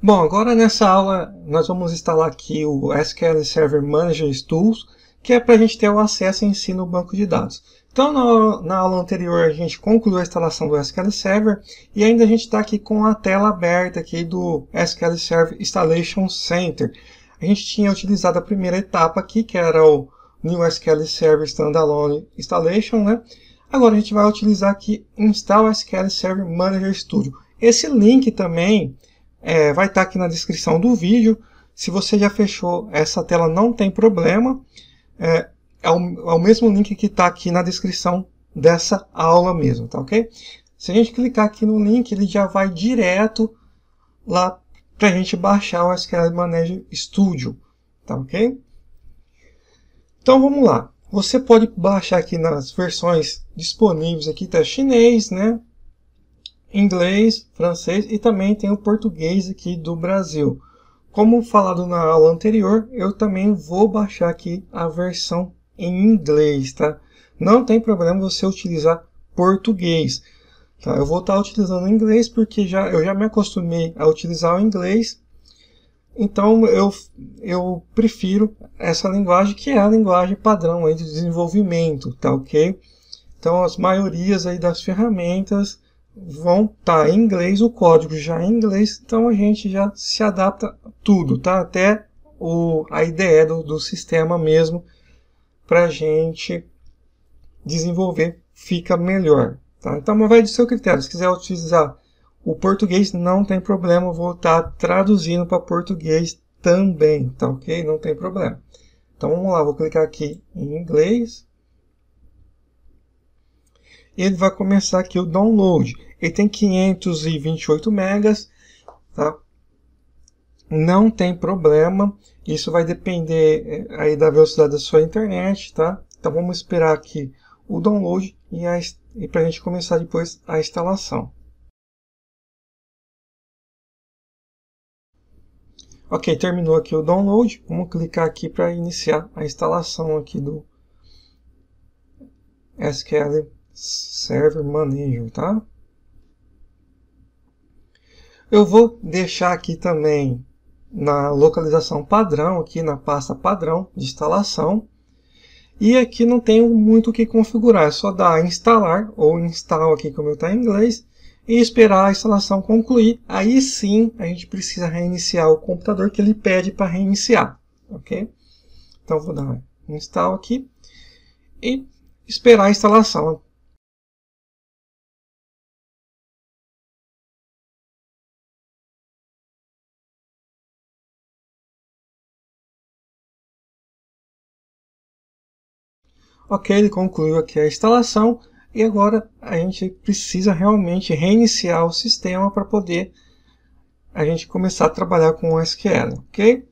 Bom, agora nessa aula nós vamos instalar aqui o SQL Server Manager Tools, que é para a gente ter o acesso em si no banco de dados. Então na, na aula anterior a gente concluiu a instalação do SQL Server e ainda a gente está aqui com a tela aberta aqui do SQL Server Installation Center. A gente tinha utilizado a primeira etapa aqui, que era o New SQL Server Standalone Installation, né? Agora a gente vai utilizar aqui Install SQL Server Manager Studio. Esse link também é, vai estar tá aqui na descrição do vídeo. Se você já fechou essa tela, não tem problema. É, é, o, é o mesmo link que está aqui na descrição dessa aula mesmo, tá ok? Se a gente clicar aqui no link, ele já vai direto lá para a gente baixar o SQL Manager Studio, tá ok? Então vamos lá. Você pode baixar aqui nas versões disponíveis aqui, tá chinês, né? inglês, francês e também tem o português aqui do Brasil. Como falado na aula anterior, eu também vou baixar aqui a versão em inglês, tá? Não tem problema você utilizar português. Tá? Eu vou estar tá utilizando inglês porque já, eu já me acostumei a utilizar o inglês. Então eu, eu prefiro essa linguagem que é a linguagem padrão aí de desenvolvimento, tá ok? Então as maiorias aí das ferramentas vão estar tá em inglês, o código já é em inglês, então a gente já se adapta tudo, tá? Até o, a ideia do, do sistema mesmo para a gente desenvolver fica melhor. Tá? Então vai do seu critério. Se quiser utilizar o português, não tem problema, vou estar tá traduzindo para português também, tá ok? Não tem problema. Então vamos lá, vou clicar aqui em inglês ele vai começar aqui o download. Ele tem 528 megas, tá? Não tem problema, isso vai depender eh, aí da velocidade da sua internet, tá? Então vamos esperar aqui o download e, e para a gente começar depois a instalação. Ok, terminou aqui o download. Vamos clicar aqui para iniciar a instalação aqui do SQL server Manager, tá? Eu vou deixar aqui também na localização padrão, aqui na pasta padrão de instalação. E aqui não tenho muito o que configurar, é só dar instalar ou install aqui como está em inglês e esperar a instalação concluir. Aí sim a gente precisa reiniciar o computador que ele pede para reiniciar, ok? Então vou dar install aqui e esperar a instalação. Ok, ele concluiu aqui a instalação e agora a gente precisa realmente reiniciar o sistema para poder a gente começar a trabalhar com o SQL, ok?